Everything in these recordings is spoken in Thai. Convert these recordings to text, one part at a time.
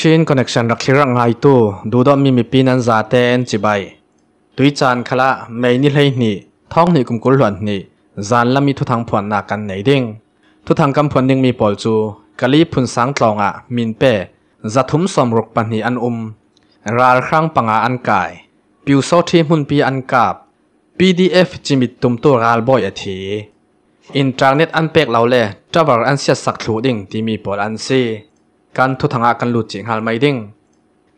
ชินคอนเนคชันรักีิรังไงตู้ดูดอมีมีปีนันซาเตนจิบตุยจานคละไม่นิเลยนี่ ท้องนี่กุมกุลหลวนนี่จานละมีทุทางผ่อนหนักกันไหนดิ้งทุทางกำผอนดิ้งมีปอลจูกะลีพุนสังตองอ่ะมินเป้จะทุ่มสมรกปันนีอันอุม ราครั้งปังอะอันกายปิวโซที่มุนปีอันกาบ PDF จิมิดตุมตัวรลบอยอธีอินเทอร์เน็ตอันเป็กเราเล่จะบอกอันเสียสักถูดิ่งที่มีปอดอันซีการทุทังอากันลุจิงฮัลไม่ดิ้ง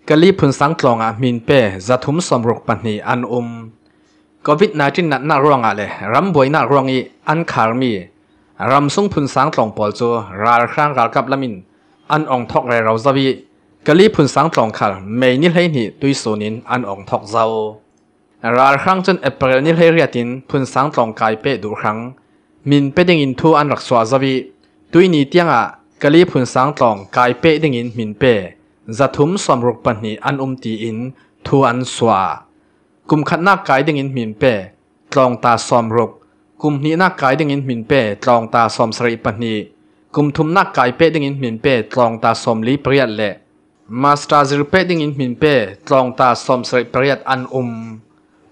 กะลีพุนสังตลองอ่ะมินเป้จะทุ่มสมรกปันีอันอุมกวิดนาจินนัดนักรองอ่ะเลยรำบวยนักร้องอีอันคาร์มีรำซุงพุนสังตลองปอลจูราครั้งรากับละมินอันองทอกเรเราจะวีกะลีพุนสังตลองคาร์ไม่นิเลยนี่ตุยสวนินอันองทอกเจ้าราครั้งจนเอเปรนิเลยเรียตินพุนสังตลองกายเป้ดูครั้งมินเป้ดิิงอินทูอันรักสวาจวีตุยนีเตียงอ่ะกะลีพุนสางตองกายเป้ดิ่งอินมินเป้จะทุมสมรุกปัญหีอันอุมตีอินทูอันสวากุมขัดหน้ากายดิ่งอินมินเป้ตรองตาสมรุกกุมนี้หน้ากายดิ่งอินมินเป้ตรองตาสมสริปัญหีกุมทุมหน้ากายเป้ดิ่งอินมินเป้ตรองตาสมลีเปรียดเละมาสตราซิลเป้ดิ่งอินมินเป้ตรองตาสมสริเปรียดอันอุม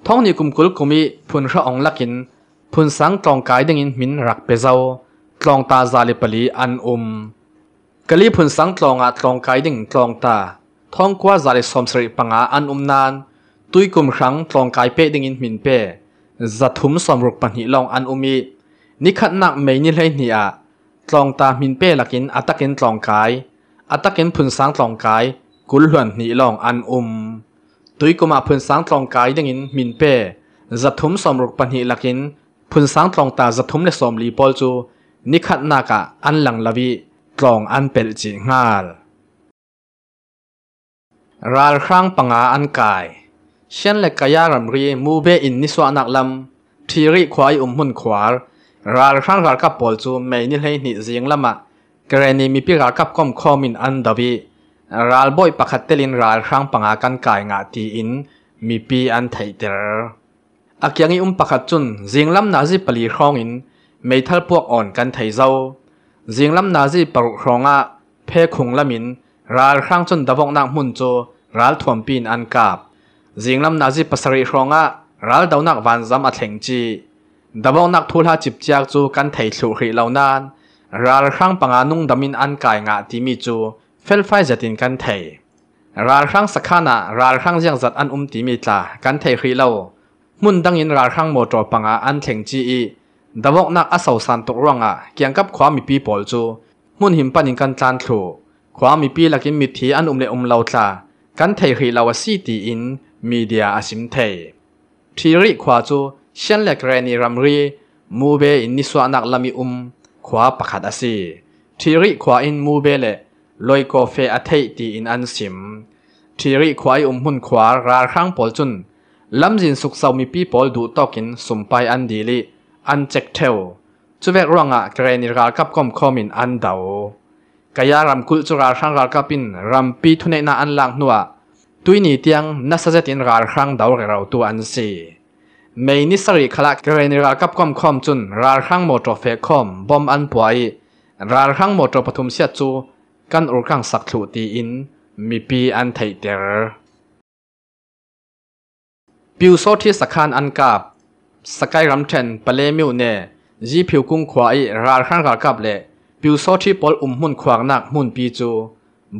ท้องนี้กุมกุลกุมีพุนพระองค์ลักินพุนสังตรองกายดิ่งอินมินรักเปเจ้าตรองตาซาลิปลีอันอมกลีพุนสังตรองอาตรองไกดิ่งตรองตาท่องกว่าจาริสอมสริปังอาอันอุมนานตุยกุมครั้งตรองไกเปดิ่งอินมินเปจัดทุมสอมรุกปันหิลองอันอุมีนิขัดนักไม่นิเลยนี่อะตรองตามินเปลักินอัตกินตรองไกอัตกินพุนสังตรองไกกุลหวนนีลองอันอุมตุยกุมาพุนสังตรองไกดิ่งอินมินเปจัดทุมสอมรุกปันหิลักินพุนสังตรองตาจัดทุมเลสอมลีปอลจูนิขัดนักออันหลังลาวีตลองอันเปิดจีงาลรัลครั้งปังอาอันกายเช่นเล็กกายรำรีมูเบอินนิสวานักลำทีริควายอุมหุนขวารัลครั้งรัลกับปอลจูไม่นิเลนิจิงละมะกรณีมีพิรัลกับกอมคอมินอันดับีรัลบอยปักเตลินรัลครั้งปังอากันกายงาตีอิน มีปีอันไทเตอร์อักยังอุ้มปักจุนจิงลำนาจิปลีครองอินไม่ทัลพวกอ่อนกันไทเจ้าจิงลำนาจีปรุครองอ่ะเพ่คงละมินรัลครั้งจนดบวงนักมุนโจรัลถ่วมปีนอันกาบจิงลำนาจีปัสริครองอ่ะรัลดาวนักวันซ้ำอัดแห่งจีดบวงนักทุลาจิบจากจูกันไยสุขีเหล่านั้นรัลครั้งปังอานุ่งดำมินอันกายงะทีมีจูเฟลไฟจะตินกันไยรัลครั้งสักขานะรัลครั้งยังจัดอันอุ้มทีมีตากันไยขีเหล่ามุนดังยินรัลครั้งโมโจปังอาอันแห่งจีอีดาวกนักอาศัยสันตุรังอ่ะเกี่ยงกับความมีปีปอลจูมุ่นหิมปันยิงกันจานทรูความมีปีลักินมิทีอันอุ้มเลอุ้มเราจ้ากันเทฮีลาวซีตีอินมีเดียอาสิมเททีริขวาจูเช่นเล็กเรนีรัมรีมูเบอินนิสวานักลามิอุมขวาปักขัดอาศีทีริขวาอินมูเบเลลอยกอเฟอเทตีอินอันสิมทีริขวาอุมหุ่นขวาราครั้งปอลจุนลำจินสุกเซามีปีปอลดูตอกินสุมไปอันดีลีอันเจ็กเทวจุเวกร่องอะเกรนิรากับคอมคอมินอันเดากายารำกุจุราชังรากับปินรำปีทุเนนาอันลังนัวตุยนีเตียงนัสเจตินราครังเดาเราตัวอันสีเมนิสริคลักเกรนิรากับคอมคอมจุนราครังโมโตเฟคอมบอมอันป่วยราครังโมโตปฐุมเสียจูกันอุกังสักถุตีอินมีปีอันไทเตอร์ปิวโซที่สักการอันกับสกายรัมเทนเปเลมิวเน่จีผิวกุ้งควายราขัางกากับเล่ผิวโซที่ปอลอุ่มหุ่นควางนักหุ่นปีจู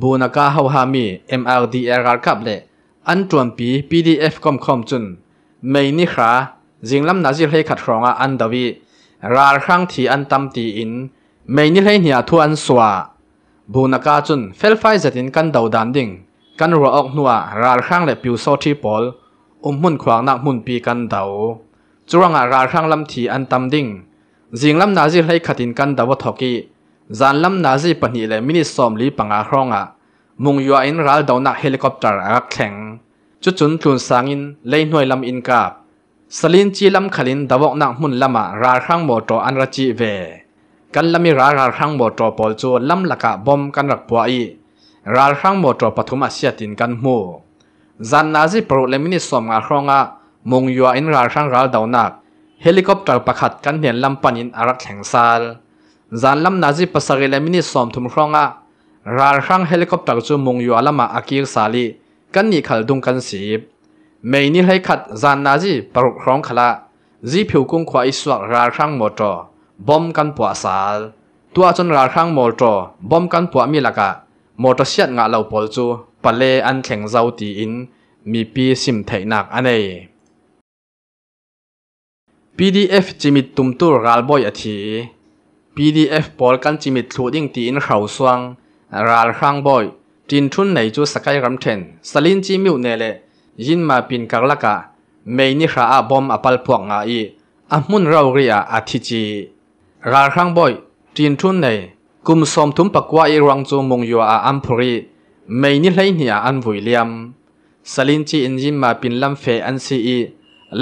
บูนักาฮาฮามีเอ็มกากับเล่อันจวนปีพีีดเอฟคอมคอมจุนไม่นี่ขาจิงลำนาจิเลขัดรองอันดวีราขัางที่อันตำตีอินไม่นี่เลยเนี่ยทวนสวาบูนักาจุนเฟลไฟจัดินกันดาวดันดิ่งกันรัวออกนัวราขัางเล่ผิวโซที่ปอลอุ่มหุ่นควางนักหุ่นปีกันดาวจุรังอาการข้างลำทีอันตำดิ่งจิงลำนาจีให้ขัดินกันดาวทอกีจานลำนาจีปนิเลมินิสอมลีปังอาครองอ่ะมุงยัวอินรัลดาวนักเฮลิคอปเตอร์อากแข็ง จุดจุนทุนสังินเล่หน่วยลำอินกาบสลินจีลำขลินดาวนักมุนลำอะราข้างโมโตอันรจีเวกันลำมีราราข้างโมโตปอลจูลำละกะบอมกันรักปัวอีราข้างโมโตปฐุมอาเซียตินกันมูจานนาจีปรุเลมินิสอมอาครองอ่ะมงยัวอินราช่างราดาวนักเฮลิคอปเตอร์ประคัดกันเห็นลำปันอินอารักแห่งซาลจานลำนาจิปัสกิเลมินิสอมทุมครองอะราช่างเฮลิคอปเตอร์จูมงยัวละมาอากิรซาลีกันนี่ขัดดุงกันสีบเมนี่ให้ขัดจานนาจิปรุครองขละจีผิวกุ้งควาอิสวกราช่างมอจอบอมกันปวสาลตัวจนราช่างมอจอบอมกันปวมีละกะมอจเสียเงาเหล่าปอลจูปะเลอันแข่งเจ้าตีอินมีปีสิมเทนักอันเอ PDF จิมิตตุมตัวรัลบอยอธี PDF บอลกันจิมิตถูดิ่งตีนเขาสวางรัลข้างบอยจินทุนในจูสกายรัมเทนสลินจิมิวเนเลยินมาปินกักลักะเมนิขาอาบอมอปัลพวกงาอีอัมุนเราเรียอธิจีรัลข้างบอยจินทุนในกุมสอมทุมปักว่าอีรังจูมงยัวอาอัมพรีเมนิไลเนียอันวุยเลียมสลินจีอินยินมาปินลำเฟอันซีอี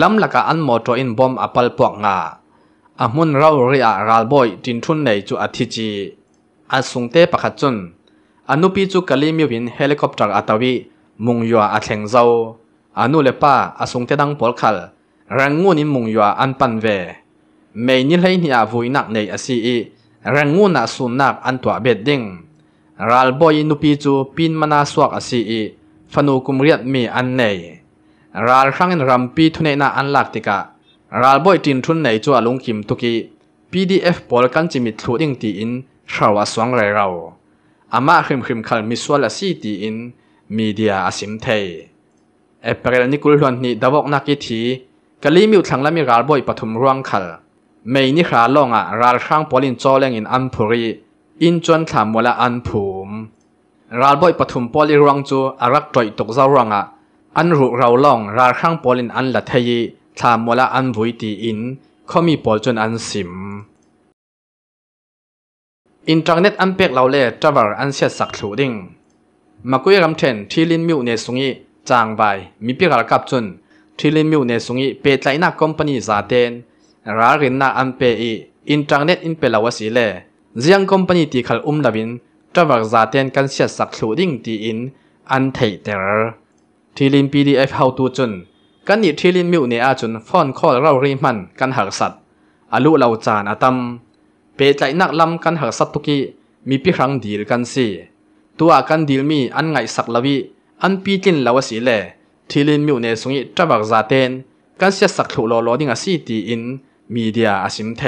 ลำลักอันมอตอินบอมอปัลปวกงาอามุนเราเรียรัลบอยจินทุนในจุอาทิจีอาสุงเตปะขจุนอนุปีจุกะลิมิวินเฮลิคอปเตอร์อาตวีมุงยัวอาเทงเซาอนุเลป้าอาสุงเตดังปอลคัลรังงูนินมุงยัวอันปันเวเมย์นิเลนิอาวุยนักในอาซีรังงูนาสุนักอันตัวเบ็ดดิ้งรัลบอยนุปีจูปินมานาสวกอาซีฟันุกุมเรียดมีอันในรัลคังนั้นรมปีทุนเอน่าอันหลักติกะรัลบอยจินทุนในจัวลุงคิมตุกี PDF บอลกันจิมิทุดิ่งตีอินชาวสวงไรเราอามาคิมคิมคัลมิสวลสีตีอินมีเดียอาสิมเทเอเปรนิกุลวันนี้ดาวกนักกิทีกะลีมิวทังละมีรัลบอยปฐุมร่วงคัลไม่นิคขาลงอ่ะรัลคังบอลินจอเลงอินอันพุรีอินจวนถามวลาอันภูมรัลบอยปฐุมบอลิรวงจูอารักจ่อยตกเจ้ารวงอ่ะอันรุเราล่องราข้างปอลินอันละทยทามวลอันบุยตีอินเขามีปอลจนอันสิมอินเทอร์เน็ตอันเป็กเราเล่จัวอันเสียสักถูดิ่งมากุยรำเทนที่ลินมิวเนสุงีจางไปมีพิการกับจนที่ลินมิวเนสุงีเปิดใจนักคอมพานีซาเตนราเรนนาอันเปอีอินเทอร์เน็ตอินเปลาวสีเล่เจียงคอมพานีที่ขลอุ้มดับินจับซาเตนกันเสียสักถูดิ่งตีอินอันเทเตอร์ทีลินพีดีเอฟเฮาตูจุนกันอีทีลินมิวเนียจุนฟอนข้อเราเรีมันกันหักสัตอาลุเราจานอาตัมเปใจนักลำกันหักสัตทุกีมีพิครังดีลกันสิตัวกันดีลมีอันไงสักละวิอันปีจินลาวสีเลทีลินมิวเนียสุงิจับักซาเตนกันเสียสักถูโลโลดิงอาซีตีอินมีเดียอาสิมเท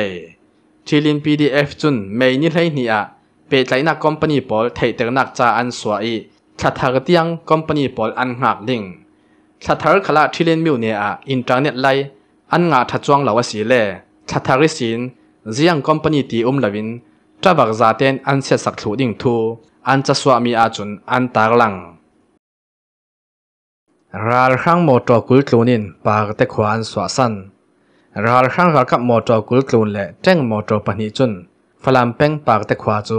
ทีลินพีดีเอฟจุนไม่นิเทนี่อ่ะเปใจนักคอมพานีบอลเทเตอร์นักจาอันสวอีสัตทารกตียงคอมพานีปอลอันหักลิงสัตทารขละที่เล่นมิวเนียอินเทอร์เน็ตไลอันงาทัดจวงเหล่าสีเล่สัตทารสินเจียงคอมพานีตีอุ้มลวินจะบักซาเตนอันเสียสักถูดิ่งทูอันจะสวามีอาจุนอันตากลังรัลข้างมอตอกุลตูนินปากตตขวานสวาสันรัลข้างกับมอตอกุลตูนและแจ้งมอตอปนิจุนฟลามเป้งปากตตขวาจู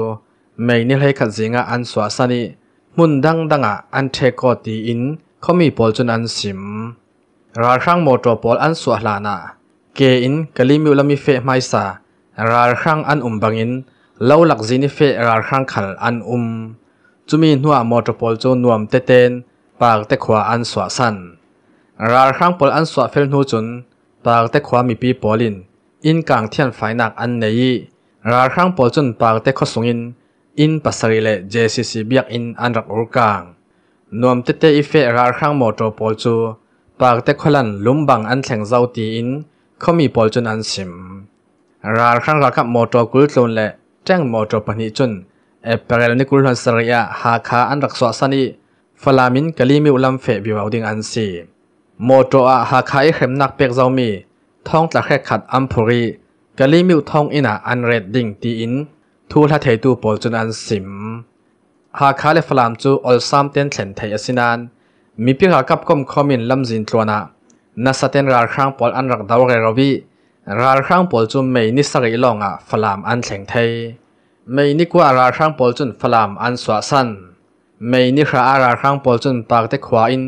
ไม่นิเลยขัดสยงอันสวาสันีมุนดังดังอ่ะอันเทโกตีอินเขามีบอลจนอันสิมราครั้งโมโตบอลอันสวหลานะเกอินกะลิมิวลามีเฟไมซาราครั้งอันอุมบังอินเล่าหลักจีนิเฟราครั้งขันอันอุมจุมีหัวมอโตบอลจนนวมเตเตนปากเตขวาอันสวสันราครั้งบอลอันสวเฟลนูจุนปากเตขวามีปีบอลิน อินกลางเทียนไฟหนักอันเนยราครั้งบอลจนปากเตขสุงอิน in pasari le JCC biak in anrak urkang nuam te te ife rar khang motor pol chu pak te kholan lumbang an thleng zau ti in khomi pol chun an sim rar khang ra kap motor kul tlon le teng motor pani chun apparel ni kul han saria ha kha an rak so sani falamin kalimi ulam fe biwauding an si motor a ha khai khem nak pek zau mi thong tla khe khat ampuri kalimi thong ina an red ding ti in ทูลทเทตูปอลจนอันสิมหาคาเลฟลามจูอลซามเตนเซนเทยสินานมีพิหากับรมคอมินลำจินตัวนะนัสเตนรารครั้งปอลอันรักดาวเกรวีรารครั้งปอลจูไม่นิสัิลองอ่ะฟลามอันเซนงเทยไม่นิกว่ารารครั้งปอลจูฟลามอันสวาสันไม่นิคราอารารครั้งปอลจูปากเตควาอิน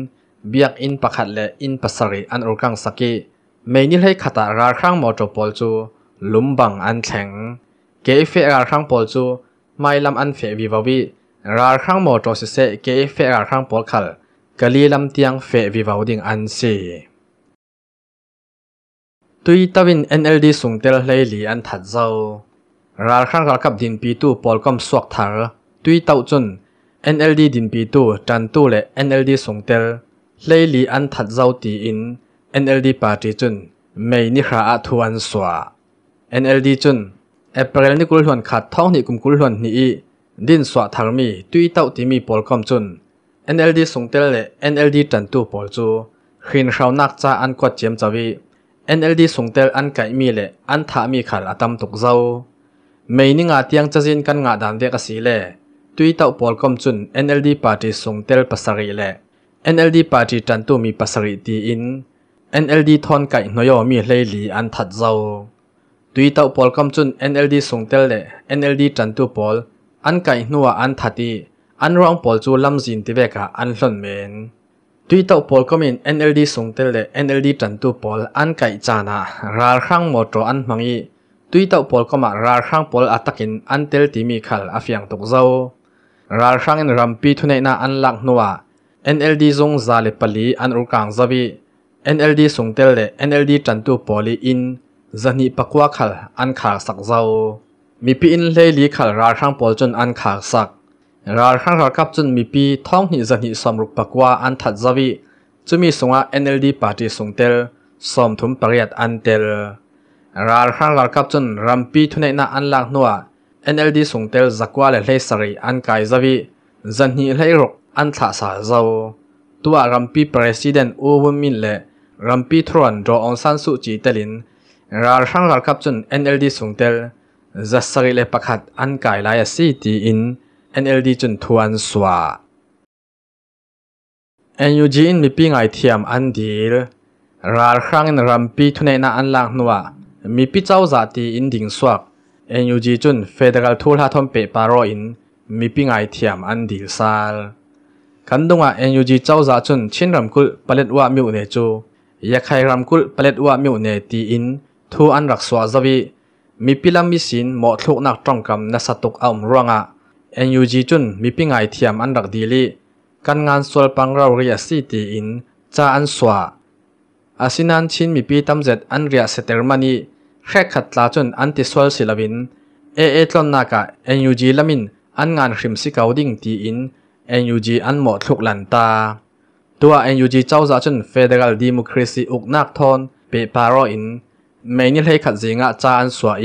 เบียกอินปักขัดและอินปัสริอันอุกังสกีไม่นิให้ขตารารครั้งมอจปอลจูลุมบังอันแข็ง kế phê gà khang bol chu mai lam ăn phê vì vào vi gà khang mò trò sẽ kế phê gà khang khẩn, khal lý lam tiang phê vì vào đình ăn xì tuy tawin NLD sung tel hlei li an thật zau ral khang gặp gặp đình pi tu polcom suak thar tuy tạo chun NLD đình pi tu tran tu le NLD sung tel hlei li an thật zau ti in NLD party chun mei ní kha a thu an swa NLD chun เอเรลนี่กุลชวนขัดท้องนี่กุมกุลชวนนี่ดินสวะทางมีตุยเต้าที่มีปอลคอมจุน NLD ส่งเตลเล NLD จันตูปอลจูขินเขานักจ้าอันกวดเจียมจาวี NLD ส่งเตลอันไก่มีเลอันถามีขัดอัตมตกเจ้าไม่นิ่งอาเตียงจะจินกันงาดันเดียกสีเล่ตุยเต้าปอลคอมจุน NLD ปาร์ตี้ส่งเตลปัสรีเล่ NLD ปาร์ตี้จันตูมีปัสรีตีอิน NLD ทอนไก่หนอยมีเลลีอันถัดเจ้าตุยเต้าปอลคำจุน NLD ส่งเตลเล NLD จันตุปอลอันไก่นัวอันทัดีอันร้องปอลจูลำจินติเวกะอันสนเมนตุยเต้าปอลคำิน NLD ส่งเตลเล NLD จันตุปอลอันไก่จานะราข้ังมอโตอันมังอีตุยเต้าปอลก็มาราข้ังปอลอัตกินอันเตลติมีขัลอาฟียงตกเจ้าราครังนรัมปีทุนน่าอันลักนัว NLD ซ่งซาเลปลีอันรุกังซาวี NLD ส่งเตลเล NLD จันตุปอลีอินจะนีปักว่าขัลอันขาสักเจ้ามีปีอินเลีลีขัลราข้างปอลจนอันขาสักราข้างรักับจนมีปีท้องนีจะนีสมรุปปักว่าอันถัดจวีจะมีสงฆ์ NLD ปารี้สงเตล สมทุนปริยัตอันเตลราข้างรักับจนรัมปีทุนใน่าอันลักนัว NLD สงเตลจักว่าเลยสรีอันกายจวีจะนีเลยรกอันถัดสาเจ้าตัวรัมปีประธานอูวมินเล่รัมปีทรวนโดอองซันสุจีเตลินราลรังรัลคับจน NLD ส่งเตลจะสรีเลปักคัดอันกายลายสีตีอิน NLD จนทวนสวา NUG อินมีปีงไอเทียมอันดีลราลรัินรัมปีทุนเอนาอันลังนัวมีปีเจ้าจาตีอินดิงสวัก NUG จนเฟเดรัลทูลฮัทอมเปปารออินมีปีงไอเทียมอันดีลซาลคันดงอ่ะ NUG เจ้าจาจนชินรัมกุลเปลิดว่ามิวเนจูอยากให้รัมกุลเปลิดว่ามิวเนตีอินทูอันรักสวาจวีมีพิลามิสินหมอทุกนักตรงกรรมในสตุกอามรวงะเอ็นยูจีจุนมีพิงไอเทียมอันรักดีลีการงานส่วนปังเราเรียสีตีอินจ้าอันสวาอาศินันชินมีพีตัมเจตอันเรียสเตอร์มานีแค่ขัดลาจุนอันติสวลศิลวินเอเอตลนากะเอ็นยูจีลามินอันงานริมสิเกาดิ้งตีอินเอ็นยูจีอันหมอทุกหลันตา ตัวเอ็นยูจีเจ้าจ้าจุนเฟเดรัลดิมูครีซีอุกนักทอนเปปาร์โรอินม่นี่เห้ขัดจิงะจานสวย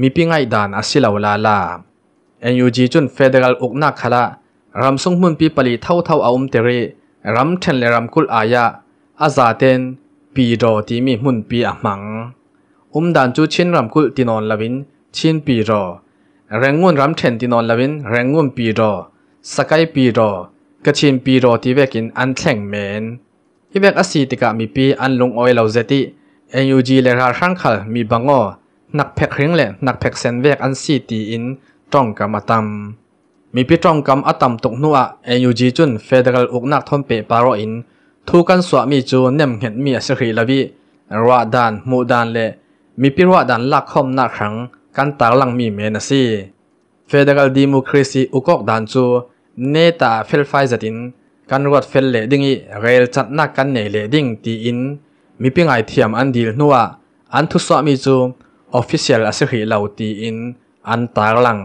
มีปิงงไอดานอาศิลาวลาลาเอ็นยูจีจุนเฟเดรัลอุกนักขละรำุงมุนปีปลีเท่าเท่าอาอุมเตรีรำเทนและรำกุลอายะอาซาเตนปีโรที่มีมุนปีอ่ะมังอุ้มดานจูชินรำกุลตินอนลาวินชินปีโรแรงงุนรำเทนตินอนลาวินแรงงุนปีโรสกายปีโรกชินปีโรที่เวกินอันแข่งเมนที่เวกอสีติกามีปีอันลงออยเลาเจติเอ็นยูจีเลราชังขลมีบังอ้อนักแพกเริงและนักแพกเซนเวกอันซีตีอินตรงกับมตำมีพิ่จองกับอัตมตกนัวเอ็นยูจีจุนเฟเดรัลอุกนักทอมเปปารออินทูกันสวมีจูเนมเห็นมีอสกรลวีรวดานมูดานและมีพิรัวดานลักคอมนักครั้งกันตาลังมีเมนซีเฟเดรัลดิมูคริซีอุกอกดานจูเนตาเฟลไฟจัดินกันรวดเฟลเลดิ้งอีเรลจัดนักกันเนเลดิ้งตีอินมีเพียงไอเทียมอันดีวนัวอันทุสวมีจูออฟฟิเชียลอาศัยเหล่าตีอินอันตาลัง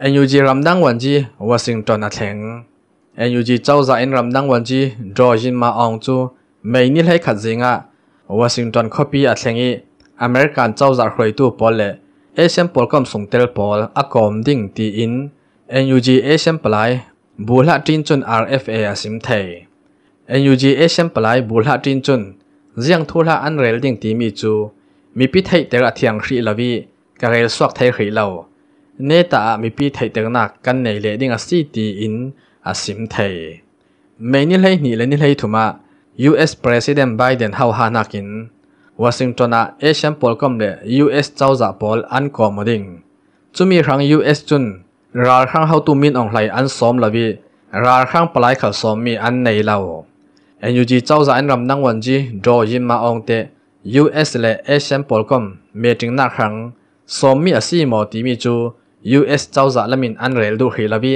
เอ็นยูจีรำดังวันจีวอชิงตันอาเทงเอ็นยูจีเจ้าใจรำดังวันจีจอจินมาอองจูไม่นิลให้ขัดจิงอะวอชิงตันคพปีอาเทงอีอเมริกันเจ้าใจคอยตู้ปอลเล่เอเชียนปอลกมส่งเตลปอลอักอมดิ่งตีอินเอ็นยูจีเอเชียนปลายบูลัดจินจนอาร์เอฟเออาสิมเทย n u g เอชมปลายบุลฮัดินจุนเรียงทูลาอันเรลดิ่งตีมีจู มีพิธีเตระเทียงขีลวีกระเรลสวักเทขีเหลาเนตามีพิธีเตระหนักกันในเลดิ่งอสีตีอินอาสิมเทไม่นิเลยนี่เละนิเลยถูกมะ U.S. President Biden เฮาฮานักินวอชิงตันอาเอชมปอลกอมเล U.S. เจ้าจักพอลอันกอมดิ่งจุมีครั้ง U.S. จุนราครั้งเฮาตูมินองไหลอันซอมลวีราครั้งปลายขาดซอมมีอันในเหล่าเอ็นยูจีเจ้าสายนำนังวันจีโดยินมาองเตยูเอสและเอชแอ i a ์ p อลคอมเมจิงนักขังสมมีอาศีหมอติมิจูยูเอสเจ้าสายละมินอันเรลดูฮิลาบี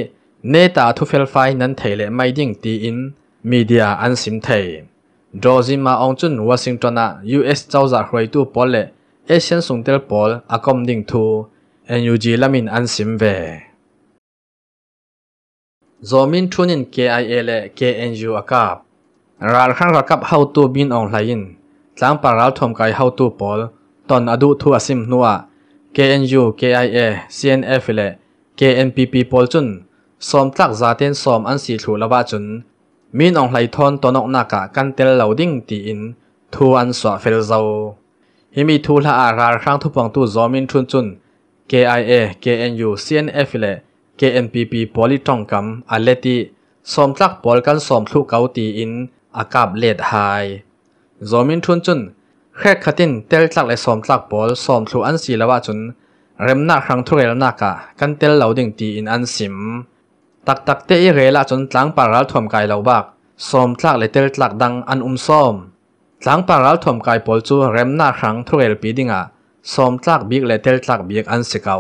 เนต้าทุเฟลไฟนั้นเทเลไม่ดิ่งตีอินมีเดียอันสิมเทโดยินมาองจุนวอชิงตันะยูเอสเจ้าสายไรตูปอลเละ Asian ส่งเตลปอลอากอมดิ่งทูเอ็นยูจีละมินอันสิมเว Zomin tunin KIA และ KNU akap ราลข้างกับเฮาตัวบินออนไลน์หลังปาราทอมกายเฮาตัวบอล ตอนอดุทัวซิมนัว KNU KIA CNF และ KNPP บอลจุนสมตักจาเตนสมอันสีถูละบาจุนมีนองนไลน์ทอนตอนอกนากะกันเตลเหล่าดิ้งตีอินทูอันสวาเฟลเซาฮิมีทูละอาราครั้งทุบวังตู้จอมินชุนจุน KIA KNU CNF และ KNPP บอลิตองกัอัลเลติสมตักบอลกันสมทุกเกาตีอินอากาศเลดหาย z o ินทุนจุน แค่ขัดินเตลจักเลยสอมจักบอลสอมสูอันสีละว่าจุนเริ่มนักครั้งทุเรนักะกันเตลเหล่าดิ่งตีอินอันสิม ตักตักเตะเรละจนหลังปารัลถมไกเหล่าบักสอมจักเลยเตลจักดังอันอุ้มสมหลังปารัลถมไกบอลจูเริ่มนักครั้งทุเรลปีดิ่งอะสอมจักบีกเลยเตลจักบีกอันสิเกา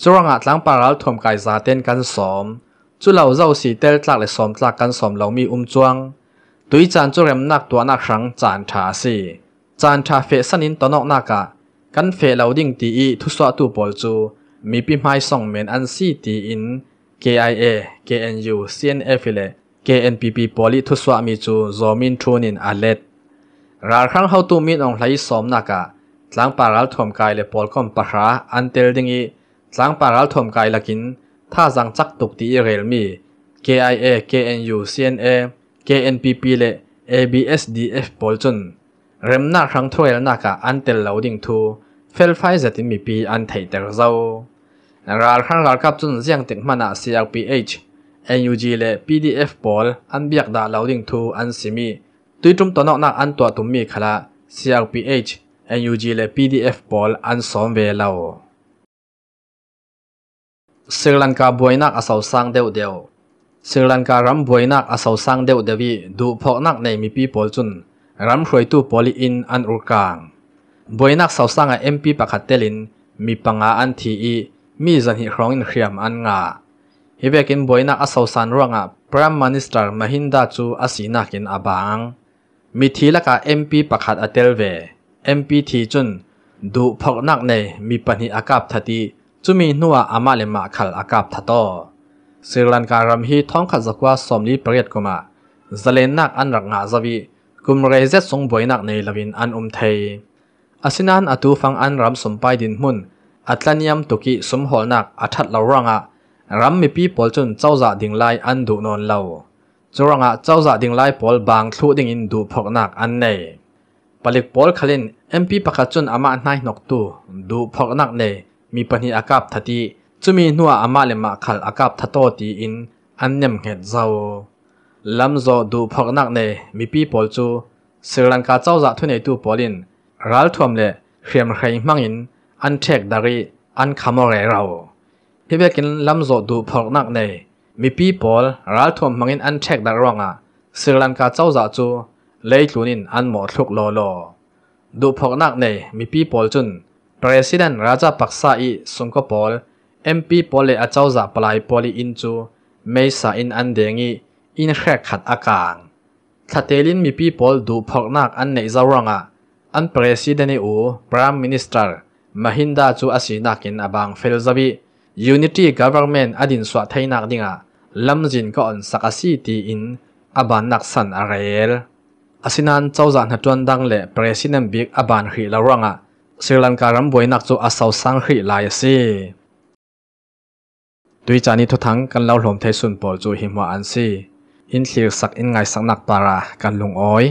จู่ว่างหลังปารัลถมไกซาเต้นกันสอมจู่เหล่าเจ้าสีเตลจักเลยสอมจักกันสอมเหล่ามีอุ้มจวงตุยจานจุเรมนักตัวนักสังจานชาสีจานชาเฟสันินตัวนอกนากะกันเฟเลาดิ่งตีอีทุสวตูปอลจูมีปิมไฮส่งเมนอันซีตีอิน KIA KNU CNF เล KNPP ปอลิทุสวมีจูจอมินทูนินอลเลตราครั้งเขาตูมินองไหลสอมนากะหลังปารัลถมกายเลปอลคอมปะหาอันเตลดิงอีหลังปารัลถมกายลักินถ้าจังจักตุกตีเรลมี KIA KNU CNF KNPP และ ABSDF ปอลจนเริ่มน่าครั้งทวยแล้วนักอันเตลเหลาดิ่งทูเฟลไฟจะติมีปีอันไทยเตอร์เจ้าราลข้างราลกับจนเสียงติดมานา CRPH NUG และ PDF ปอลอันเบียกดาเหลาดิ่งทูอันซิมีตุยจุ่มตัวนอกนักอันตัวตุ่มมีขละ CRPH NUG และ PDF ปอลอันสอมเวลาสิริลังกาบวยนักอาสาวสร้างเดียวเดียวสรังการัมบวยนักอาศัยสร้างเดวเดวีดูพอกนักในมีปีปอลจุนรัมรวยตู้ปอลีอินอันอุกางบวยนักเสาสร้างเอ็มพีปะกัดเตลินมีปังอาอันทีอีมีสันหิครองอินเขียมอันงาฮิเบกินบวยนักอาศัยสังร่งอ่ะพระมินิสเตอร์มหินดาจูอาศีนักินอาบังมีทีละกบเอ็มพีปะกัดอเตลเวเอ็มพีทีจุนดูพอกนักในมีปัญหาอากาศทัดีจุมีนัวอามาเลมาขัลอากาศทัตโตสริลันการัมฮีท้องขัดจักว่าสมนีปรียดกุมาซเลนนักอันรักงาจวีกุมเรเซสงบวยนักในลาวินอันอุมเทยอาศินันอตูฟังอันรำสมไปดินมุนอัตลนิยมตุกิสมหอนักอัทัดลารังอะรำมีปีปอลจนเจ้าจ่าดิ่งไลอันดุนนเล่วจรังอะเจ้าจ่าดิ่งไลปอลบางทุดิ่งอินดูพกนักอันเนปลิกปอลขลินเอ็มพีประกาศจนอามาอันไนนกตูดูพกนักเนมีปหาอากาศทัดีจุมีนัวอามาเลมาขัลอากาศทัตโตตีอินอันยมเหตเจ้าลำโจดูพกนักเนมีปีปอลจูสิรังกาเจ้าจะทุนในตูปอลินรัลทวมเลเขียมใครมังอินอันเทกดารีอันคมอะไรเราี่เบกินลำโจดูพกนักเนมีปีปอลรัลทวมมังอินอันเทกดารองอ่ะสิรังกาเจ้าจะจูเลยจุนินอันหมดทุกโลโลดูพกนักเนมีปีปอลจุนประธานรัฐปักษาอีสุงกโปอล MP pole a chau za palai poli in chu meisa in an dengi in khrek khat akang thatelin mi people du phoknak an nei zawranga an president u prime minister mahinda chu asinakin abang felzabi unity government adin swa thainak dinga lamjin ka on sakasi ti in aban naksan arel asinan chawza na ton dang le president big aban hri lawanga sri lanka ram boinak chu asau sang hri lai si ด้วยจานิทุทั้งกันเล่าหลมเทสุนปอจูหิมวาอันซีหินเสียสักอินไงสักหนักปารากันลุงอ้อย